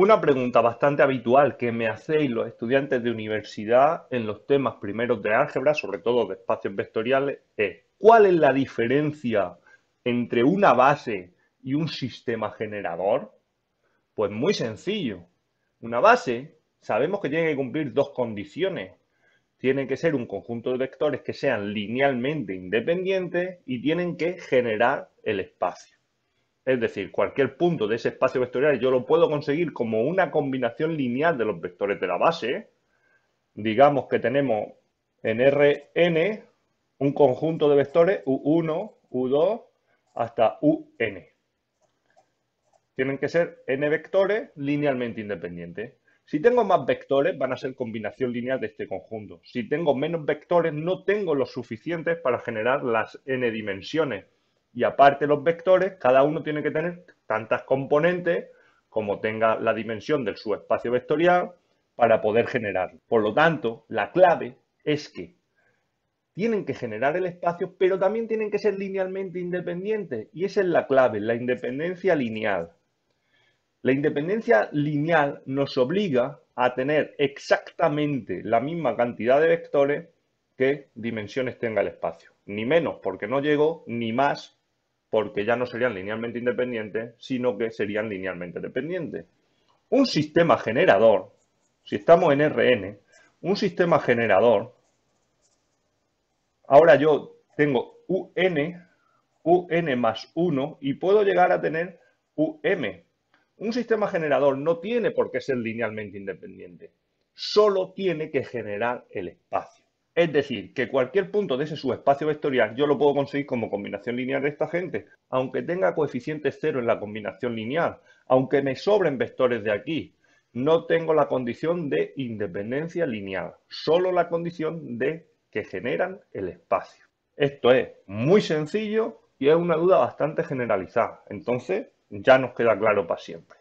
Una pregunta bastante habitual que me hacéis los estudiantes de universidad en los temas primeros de álgebra, sobre todo de espacios vectoriales, es ¿cuál es la diferencia entre una base y un sistema generador? Pues muy sencillo. Una base sabemos que tiene que cumplir dos condiciones. Tiene que ser un conjunto de vectores que sean linealmente independientes y tienen que generar el espacio. Es decir, cualquier punto de ese espacio vectorial yo lo puedo conseguir como una combinación lineal de los vectores de la base. Digamos que tenemos en Rn un conjunto de vectores U1, U2 hasta UN. Tienen que ser n vectores linealmente independientes. Si tengo más vectores, van a ser combinación lineal de este conjunto. Si tengo menos vectores, no tengo los suficientes para generar las n dimensiones y aparte los vectores, cada uno tiene que tener tantas componentes como tenga la dimensión del subespacio vectorial para poder generarlo. Por lo tanto, la clave es que tienen que generar el espacio, pero también tienen que ser linealmente independientes. Y esa es la clave, la independencia lineal. La independencia lineal nos obliga a tener exactamente la misma cantidad de vectores que dimensiones tenga el espacio. Ni menos porque no llego, ni más porque ya no serían linealmente independientes, sino que serían linealmente dependientes. Un sistema generador, si estamos en Rn, un sistema generador, ahora yo tengo un, un más 1 y puedo llegar a tener um. Un sistema generador no tiene por qué ser linealmente independiente, solo tiene que generar el espacio. Es decir, que cualquier punto de ese subespacio vectorial yo lo puedo conseguir como combinación lineal de esta gente, aunque tenga coeficiente cero en la combinación lineal, aunque me sobren vectores de aquí. No tengo la condición de independencia lineal, solo la condición de que generan el espacio. Esto es muy sencillo y es una duda bastante generalizada. Entonces, ya nos queda claro para siempre.